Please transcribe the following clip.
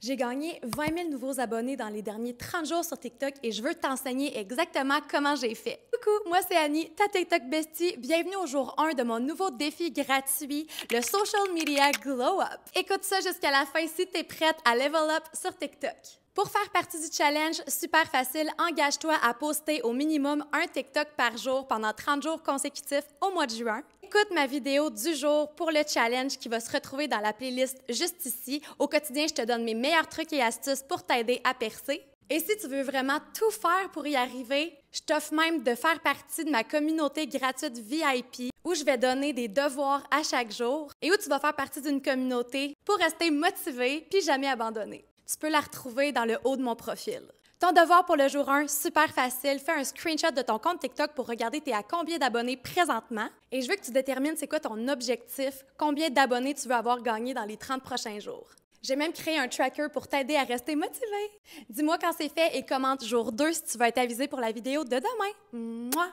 J'ai gagné 20 000 nouveaux abonnés dans les derniers 30 jours sur TikTok et je veux t'enseigner exactement comment j'ai fait. Coucou, moi c'est Annie, ta TikTok bestie. Bienvenue au jour 1 de mon nouveau défi gratuit, le Social Media Glow Up. Écoute ça jusqu'à la fin si t'es prête à level up sur TikTok. Pour faire partie du challenge, super facile, engage-toi à poster au minimum un TikTok par jour pendant 30 jours consécutifs au mois de juin écoute ma vidéo du jour pour le challenge qui va se retrouver dans la playlist juste ici. Au quotidien, je te donne mes meilleurs trucs et astuces pour t'aider à percer. Et si tu veux vraiment tout faire pour y arriver, je t'offre même de faire partie de ma communauté gratuite VIP où je vais donner des devoirs à chaque jour et où tu vas faire partie d'une communauté pour rester motivé puis jamais abandonné tu peux la retrouver dans le haut de mon profil. Ton devoir pour le jour 1, super facile. Fais un screenshot de ton compte TikTok pour regarder t'es à combien d'abonnés présentement. Et je veux que tu détermines c'est quoi ton objectif, combien d'abonnés tu veux avoir gagné dans les 30 prochains jours. J'ai même créé un tracker pour t'aider à rester motivé. Dis-moi quand c'est fait et commente jour 2 si tu veux être avisé pour la vidéo de demain. Moi.